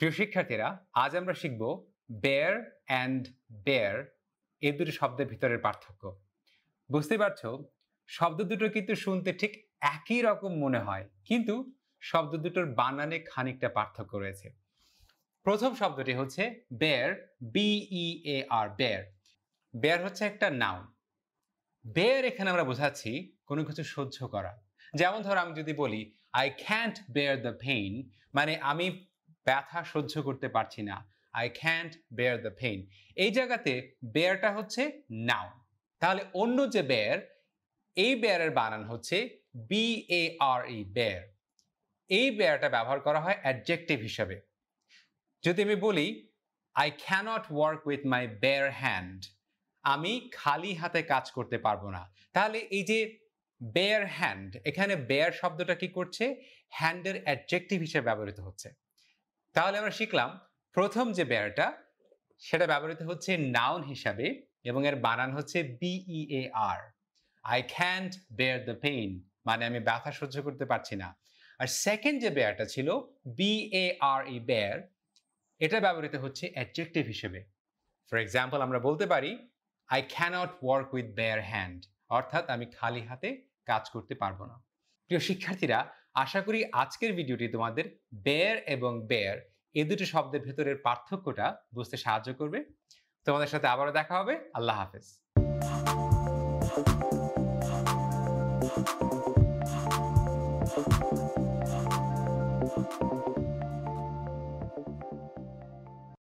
প্রিয় শিক্ষার্থীরা আজ আমরা শিখব বেয়ার অ্যান্ড বেয়ার এই দুটো শব্দের ভিতরের পার্থক্য বুঝতে পারছ শব্দ দুটো কিন্তু শুনতে ঠিক একই রকম মনে হয় কিন্তু শব্দ দুটোর বানানে খানিকটা পার্থক্য রয়েছে প্রথম শব্দটি হচ্ছে bear B E A R bear bear হচ্ছে একটা নাউন বেয়ার এখানে আমরা বোঝাচ্ছি কোনো কিছু সহ্য করা যেমন ধর আমি যদি বলি I can't bear the pain মানে আমি ব্যথা সহ্য করতে পারছি না I can't bear the pain এই জায়গাতে বেয়ারটা হচ্ছে নাও তাহলে অন্য যে বেয়ার এই বেয়ারের বানান হচ্ছে B A R E bear এই বেয়ারটা ব্যবহার করা হয় অ্যাডজেক্টিভ হিসাবে যদি আমি বলি I can't work with my bare hand আমি খালি হাতে কাজ করতে পারবো না তাহলে এই যে বেয়ার হ্যান্ড এখানে বেয়ার শব্দটা কি করছে হ্যান্ডের অ্যাডজেক্টিভ হিসেবে ব্যবহৃত হচ্ছে তাহলে আমরা শিখলাম প্রথম যে বেয়ারটা সেটা ব্যবহৃত হচ্ছে নাউন হিসাবে এবং এর বানান হচ্ছে B E A R I can't bear the pain মানে আমি ব্যথা সহ্য করতে পারছি না আর সেকেন্ড যে বেয়ারটা ছিল B A R E bear এটা ব্যবহৃত হচ্ছে অ্যাডজেক্টিভ হিসেবে ফর এক্সাম্পল আমরা বলতে পারি I can't work with bare hand অর্থাৎ আমি খালি হাতে কাজ করতে পারবো না প্রিয় শিক্ষার্থীরা আশা করি আজকের ভিডিওটি তোমাদের বেয়ার এবং বেয়ার এ দুটো শব্দের ভেতরের পার্থক্যটা বুঝতে সাহায্য করবে তোমাদের সাথে আবারও দেখা হবে আল্লাহ হাফেজ